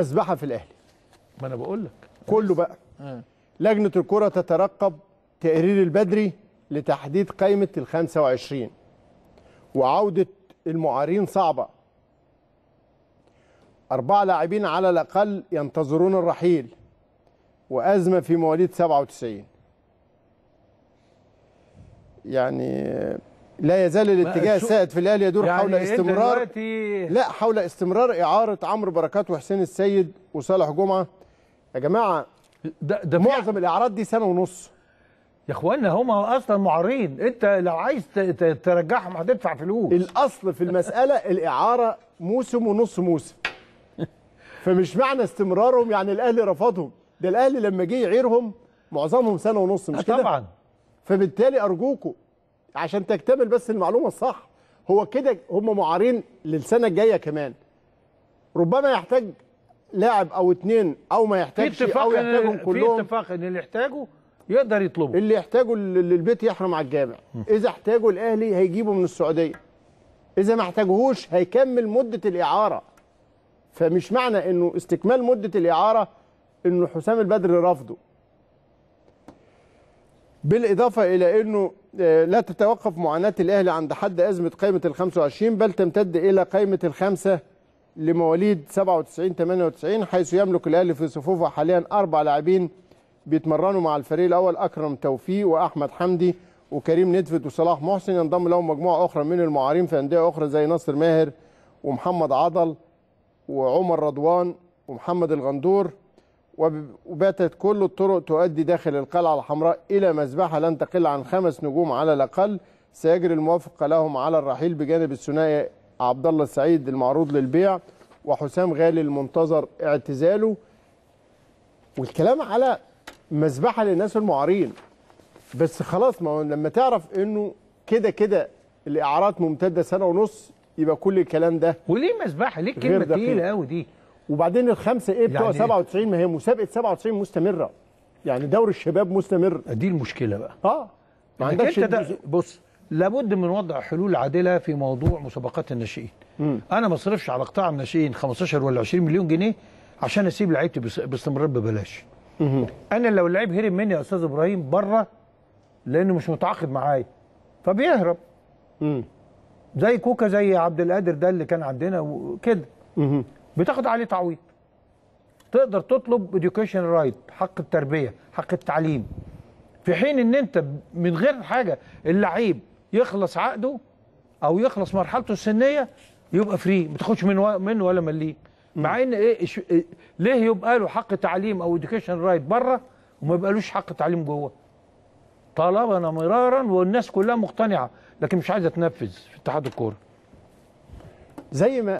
أسبحة في الاهلي ما انا بقول لك كله بقى آه. لجنه الكره تترقب تقرير البدري لتحديد قائمه ال 25 وعوده المعارين صعبه أربعة لاعبين على الأقل ينتظرون الرحيل وأزمة في مواليد 97 يعني لا يزال الاتجاه السائد في الاهلي يدور يعني حول إيه استمرار لا حول استمرار اعاره عمرو بركات وحسين السيد وصالح جمعه يا جماعه ده, ده معظم الاعراض دي سنه ونص يا اخوانا هما اصلا معارين انت لو عايز ترجعهم هتدفع فلوس الاصل في المساله الاعاره موسم ونص موسم فمش معنى استمرارهم يعني الاهلي رفضهم ده الاهلي لما جه يعيرهم معظمهم سنه ونص مش كده طبعا فبالتالي ارجوكم عشان تكتمل بس المعلومه الصح هو كده هم معارين للسنه الجايه كمان ربما يحتاج لاعب او اتنين او ما يحتاجش او يحتاجهم كلهم في اتفاق ان اللي يحتاجه يقدر يطلبه اللي يحتاجه للبيت يحرم على الجامع اذا احتاجه الاهلي هيجيبه من السعوديه اذا ما احتاجهوش هيكمل مده الاعاره فمش معنى انه استكمال مده الاعاره انه حسام البدر رفضه بالاضافه الى انه آه، لا تتوقف معاناه الاهلي عند حد ازمه قائمه ال 25 بل تمتد الى قائمه الخمسه لمواليد 97 98 حيث يملك الاهلي في صفوفه حاليا اربع لاعبين بيتمرنوا مع الفريق الاول اكرم توفيق واحمد حمدي وكريم ندفت وصلاح محسن ينضم لهم مجموعه اخرى من المعارين في انديه اخرى زي ناصر ماهر ومحمد عضل وعمر رضوان ومحمد الغندور وباتت كل الطرق تؤدي داخل القلعة الحمراء إلى مذبحة لن تقل عن خمس نجوم على الأقل سيجري الموافقة لهم على الرحيل بجانب الثنائي عبد الله السعيد المعروض للبيع وحسام غالي المنتظر اعتزاله والكلام على مذبحة للناس المعارين بس خلاص ما لما تعرف انه كده كده الاعارات ممتده سنه ونص يبقى كل الكلام ده وليه مذبحه ليه الكلمه تقيله قوي دي وبعدين الخمسه ايه بتوع يعني 97 إيه؟ ما هي مسابقه 97 مستمره يعني دوري الشباب مستمر دي المشكله بقى اه ما عندكش ده بص لابد من وضع حلول عادله في موضوع مسابقات الناشئين انا ما اصرفش على قطاع الناشئين 15 ولا 20 مليون جنيه عشان اسيب لعيبتي باستمرار ببلاش مم. انا لو اللعيب هرب مني يا استاذ ابراهيم بره لانه مش متعاقد معايا فبيهرب مم. زي كوكا زي عبد القادر ده اللي كان عندنا وكده بتاخد عليه تعويض تقدر تطلب education right حق التربيه حق التعليم في حين ان انت من غير حاجه اللعيب يخلص عقده او يخلص مرحلته السنيه يبقى فري ما تاخدش من منه ولا مليم مع ان إيه،, ايه ليه يبقى له حق تعليم او education right بره وما يبقالوش حق تعليم جوه طالبنا مرارا والناس كلها مقتنعه لكن مش عايزه تنفذ في اتحاد الكوره زي ما